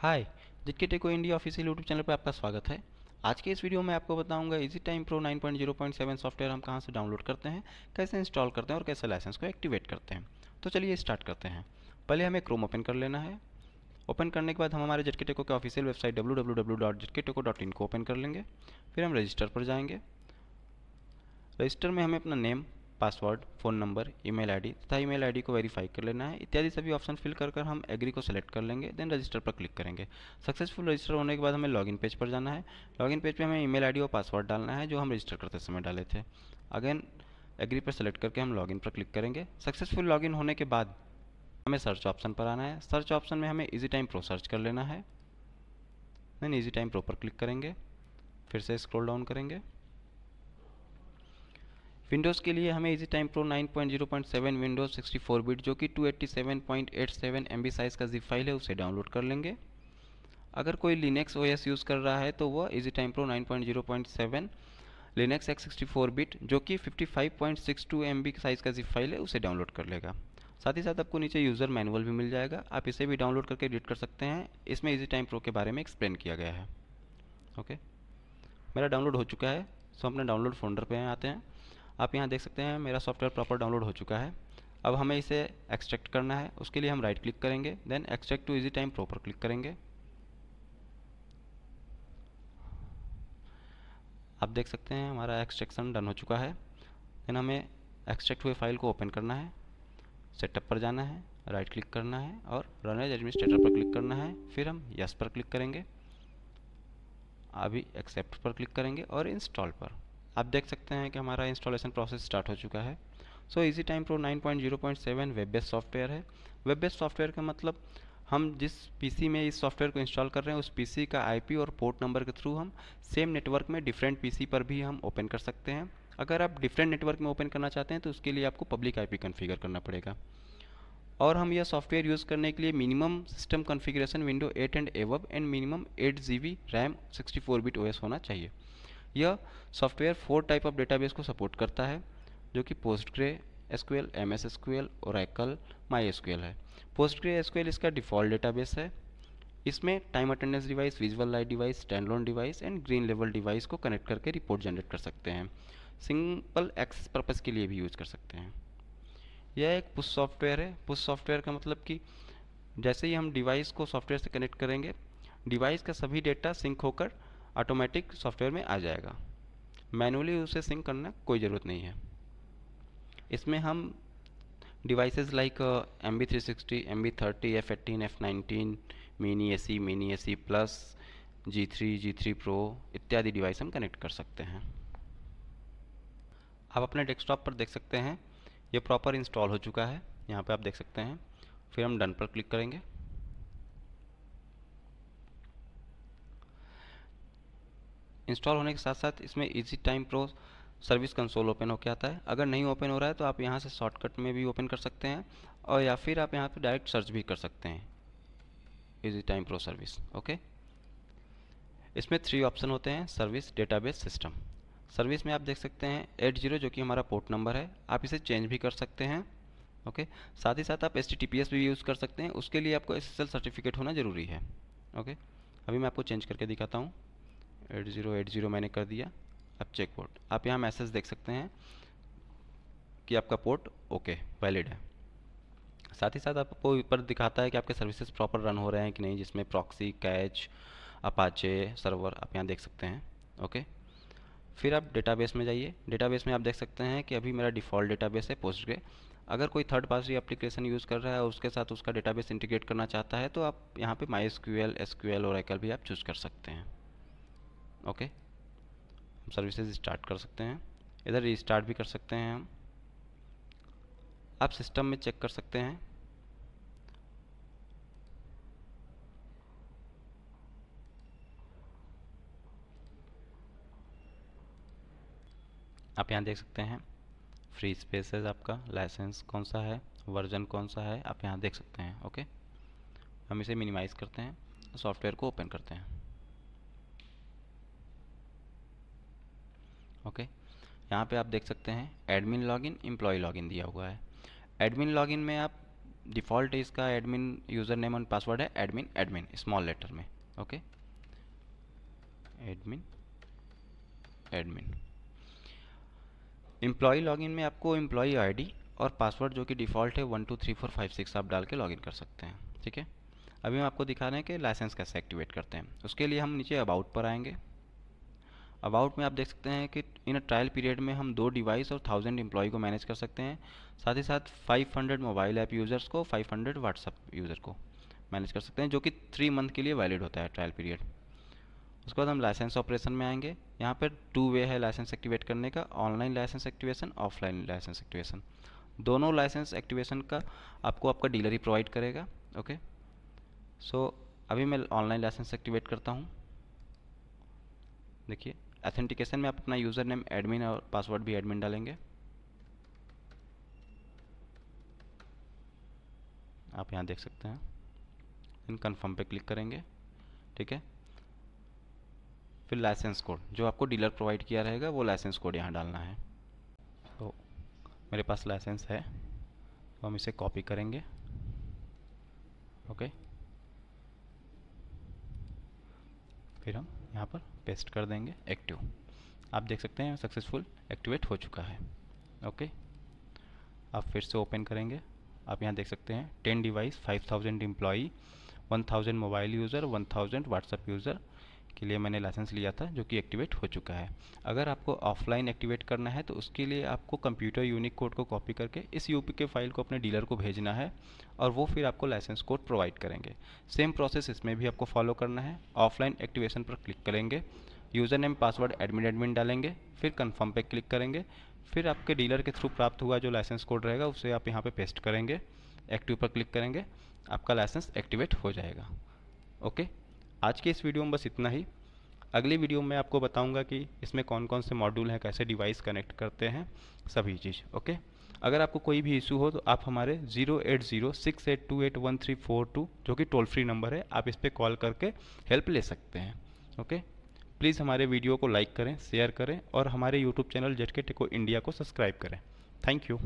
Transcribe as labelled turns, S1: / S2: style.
S1: हाय जिटके टेको India official YouTube channel पर आपका स्वागत है आज के इस वीडियो में आपको बताऊंगा इजी टाइम प्रो 9.0.7 सॉफ्टवेयर हम कहां से डाउनलोड करते हैं कैसे इंस्टॉल करते हैं और कैसे लाइसेंस को एक्टिवेट करते हैं तो चलिए स्टार्ट करते हैं पहले हमें क्रोम ओपन कर लेना है ओपन करने के बाद हम हमारे जटके टेको के ऑफिशियल वेबसाइट डब्ल्यू को ओपन कर लेंगे फिर हम रजिस्टर पर जाएंगे रजिस्टर में हमें अपना name password phone number email ID तथा ईमेल आईडी को वेरीफाई कर लेना है इत्यादि सभी ऑप्शन फिल कर कर हम एग्री को सेलेक्ट कर लेंगे देन रजिस्टर पर क्लिक करेंगे सक्सेसफुल रजिस्टर होने के बाद हमें लॉगिन पेज पर जाना है लॉगिन पेज पर हमें ईमेल आईडी और पासवर्ड डालना है जो हम रजिस्टर करते समय डाले थे अगेन एग्री पर सेलेक्ट करके हम लॉगिन पर क्लिक करेंगे सक्सेसफुल लॉगिन होने के बाद हमें सर्च ऑप्शन पर आना है सर्च ऑप्शन में हमें इजी टाइम प्रो सर्च कर लेना है देन इजी टाइम प्रो पर क्लिक करेंगे फिर से स्क्रॉल डाउन करेंगे विंडोज़ के लिए हमें Easy Time Pro 9.0.7 Windows 64 bit जो कि 287.87 एमबी साइज़ का जिप फाइल है उसे डाउनलोड कर लेंगे अगर कोई लिनक्स ओएस यूज़ कर रहा है तो वह Easy Time Pro 9.0.7 Linux X sixty bit जो कि 55.62 एमबी साइज़ का जिप फाइल है उसे डाउनलोड कर लेगा साथ ही साथ आपको नीचे यूज़र मैनुअल भी मिल जाएगा आप इसे भी डाउनलोड करके एडिट कर सकते हैं इसमें इजी टाइम प्रो के बारे में एक्सप्लेन किया गया है ओके मेरा डाउनलोड हो चुका है सो अपने डाउनलोड फोल्डर पर आते हैं आप यहाँ देख सकते हैं मेरा सॉफ्टवेयर प्रॉपर डाउनलोड हो चुका है अब हमें इसे एक्सट्रैक्ट करना है उसके लिए हम राइट क्लिक करेंगे then extract to Easy Time प्रॉपर क्लिक करेंगे आप देख सकते हैं हमारा एक्सट्रैक्शन डन हो चुका है देन हमें एक्सट्रैक्ट हुए फाइल को ओपन करना है सेटअप पर जाना है राइट क्लिक करना है और रन एज एडमिनिस्ट्रेटर पर क्लिक करना है फिर हम यस पर क्लिक करेंगे अभी एक्सेप्ट पर क्लिक करेंगे और इंस्टॉल पर आप देख सकते हैं कि हमारा इंस्टॉलेशन प्रोसेस स्टार्ट हो चुका है so Easy Time Pro 9.0.7 web based software है वेब बेस्ड सॉफ्टवेयर का मतलब हम जिस पीसी में इस सॉफ्टवेयर को इंस्टॉल कर रहे हैं उस पीसी का आईपी और पोर्ट नंबर के थ्रू हम सेम नेटवर्क में डिफरेंट पीसी पर भी हम ओपन कर सकते हैं अगर आप डिफरेंट नेटवर्क में ओपन करना चाहते हैं तो उसके लिए आपको पब्लिक आईपी कॉन्फ़िगर करना पड़ेगा और हम यह सॉफ्टवेयर यूज़ करने के लिए minimum system configuration window 8 and above and minimum 8 G B RAM 64 bit OS होना चाहिए यह software four type of database को सपोर्ट करता है जो कि Postgre SQL M S SQL Oracle My SQL है पोस्टग्रे एसक्यूएल इसका डिफ़ॉल्ट डेटाबेस है इसमें time attendance device visual light device standalone device and green level device को कनेक्ट करके रिपोर्ट जनरेट कर सकते हैं सिंपल एक्सेस पर्पज़ के लिए भी यूज कर सकते हैं यह एक पुश सॉफ्टवेयर है पुश सॉफ्टवेयर का मतलब कि जैसे ही हम डिवाइस को सॉफ्टवेयर से कनेक्ट करेंगे डिवाइस का सभी डेटा सिंक होकर ऑटोमेटिक सॉफ्टवेयर में आ जाएगा मैनुअली उसे सिंक करना कोई ज़रूरत नहीं है इसमें हम devices like M B three sixty M B thirty F eighteen F nineteen mini A C mini A C plus G three G three pro इत्यादि डिवाइस हम कनेक्ट कर सकते हैं आप अपने डेस्कटॉप पर देख सकते हैं ये प्रॉपर इंस्टॉल हो चुका है यहाँ पे आप देख सकते हैं फिर हम डन पर क्लिक करेंगे इंस्टॉल होने के साथ साथ इसमें Easy Time Pro service console open होकर आता है अगर नहीं ओपन हो रहा है तो आप यहाँ से शॉर्टकट में भी ओपन कर सकते हैं और या फिर आप यहाँ पर डायरेक्ट सर्च भी कर सकते हैं Easy Time Pro service okay इसमें थ्री ऑप्शन होते हैं सर्विस डेटाबेस सिस्टम सर्विस में आप देख सकते हैं एट जीरो जो कि हमारा पोर्ट नंबर है आप इसे चेंज भी कर सकते हैं ओके साथ ही साथ आप एस टी भी यूज़ कर सकते हैं उसके लिए आपको एस सर्टिफिकेट होना ज़रूरी है ओके अभी मैं आपको चेंज करके दिखाता हूँ एट ज़ीरो एट ज़ीरो मैंने कर दिया अब चेक पोर्ट आप यहाँ मैसेज देख सकते हैं कि आपका पोर्ट ओके वैलिड है साथ ही साथ आपको ऊपर दिखाता है कि आपके सर्विसेज प्रॉपर रन हो रहे हैं कि नहीं जिसमें प्रॉक्सी कैच अपाचे सर्वर आप यहाँ देख सकते हैं ओके फिर आप डेटाबेस में जाइए डेटाबेस में आप देख सकते हैं कि अभी मेरा डिफ़ॉल्ट डेटाबेस है पोस्ट के अगर कोई थर्ड पार्टी एप्लीकेशन यूज़ कर रहा है और उसके साथ उसका डेटाबेस इंटीग्रेट करना चाहता है तो आप यहाँ पे My S Q L S Q L और भी आप चूज़ कर सकते हैं ओके हम सर्विसेज स्टार्ट कर सकते हैं इधर रिस्टार्ट भी कर सकते हैं हम आप सिस्टम में चेक कर सकते हैं आप यहाँ देख सकते हैं फ्री स्पेसेस आपका लाइसेंस कौन सा है वर्जन कौन सा है आप यहाँ देख सकते हैं ओके हम इसे मिनिमाइज़ करते हैं सॉफ्टवेयर को ओपन करते हैं ओके यहाँ पे आप देख सकते हैं एडमिन लॉगिन एम्प्लॉय लॉगिन दिया हुआ है एडमिन लॉगिन में आप डिफ़ॉल्ट इसका एडमिन यूज़र नेम और पासवर्ड है एडमिन एडमिन स्मॉल लेटर में okay admin admin employee login में आपको एम्प्लॉय आईडी और पासवर्ड जो कि डिफ़ॉल्ट है one two three four five six आप डाल के लॉगिन कर सकते हैं ठीक है अभी हम आपको दिखा रहे हैं कि लाइसेंस कैसे एक्टिवेट करते हैं उसके लिए हम नीचे अबाउट पर आएंगे अबाउट में आप देख सकते हैं कि इन अ ट्रायल पीरियड में हम दो डिवाइस और थाउजेंड एम्प्लॉय को मैनेज कर सकते हैं साथ ही साथ 500 मोबाइल ऐप यूज़र्स को 500 हंड्रेड व्हाट्सअप यूज़र को मैनेज कर सकते हैं जो कि थ्री मंथ के लिए वैलिड होता है ट्रायल पीरियड उसके बाद हम लाइसेंस ऑपरेशन में आएंगे यहाँ पर टू वे है लाइसेंस एक्टिवेट करने का online licence activation offline licence activation दोनों लाइसेंस एक्टिवेशन का आपको आपका डीलर ही प्रोवाइड करेगा ओके सो so, अभी मैं ऑनलाइन लाइसेंस एक्टिवेट करता हूँ देखिए ऑथेंटिकेशन में आप अपना यूज़र नेम एडमिन और पासवर्ड भी एडमिन डालेंगे आप यहाँ देख सकते हैं इन कन्फर्म पे क्लिक करेंगे ठीक है फिर लाइसेंस कोड जो आपको डीलर प्रोवाइड किया रहेगा वो लाइसेंस कोड यहाँ डालना है तो मेरे पास लाइसेंस है तो हम इसे कॉपी करेंगे ओके okay. फिर हम यहाँ पर पेस्ट कर देंगे एक्टिव आप देख सकते हैं सक्सेसफुल एक्टिवेट हो चुका है ओके आप फिर से ओपन करेंगे आप यहाँ देख सकते हैं ten device five thousand employee one thousand mobile user one thousand WhatsApp user के लिए मैंने लाइसेंस लिया था जो कि एक्टिवेट हो चुका है अगर आपको ऑफलाइन एक्टिवेट करना है तो उसके लिए आपको कंप्यूटर यूनिक कोड को कॉपी करके इस यूपी के फाइल को अपने डीलर को भेजना है और वो फिर आपको लाइसेंस कोड प्रोवाइड करेंगे सेम प्रोसेस इसमें भी आपको फॉलो करना है ऑफलाइन एक्टिवेशन पर क्लिक करेंगे user name password admin admin डालेंगे फिर कन्फर्म पे क्लिक करेंगे फिर आपके डीलर के थ्रू प्राप्त हुआ जो लाइसेंस कोड रहेगा उसे आप यहाँ पे पेस्ट करेंगे एक्टिव पर क्लिक करेंगे आपका लाइसेंस एक्टिवेट हो जाएगा ओके आज के इस वीडियो में बस इतना ही अगली वीडियो में आपको बताऊंगा कि इसमें कौन कौन से मॉड्यूल हैं कैसे डिवाइस कनेक्ट करते हैं सभी चीज़ ओके अगर आपको कोई भी इशू हो तो आप हमारे zero eight zero six eight two eight one three four two जो कि टोल फ्री नंबर है आप इस पर कॉल करके हेल्प ले सकते हैं ओके प्लीज़ हमारे वीडियो को लाइक करें शेयर करें और हमारे यूट्यूब चैनल जेट के टेको इंडिया को सब्सक्राइब करें थैंक यू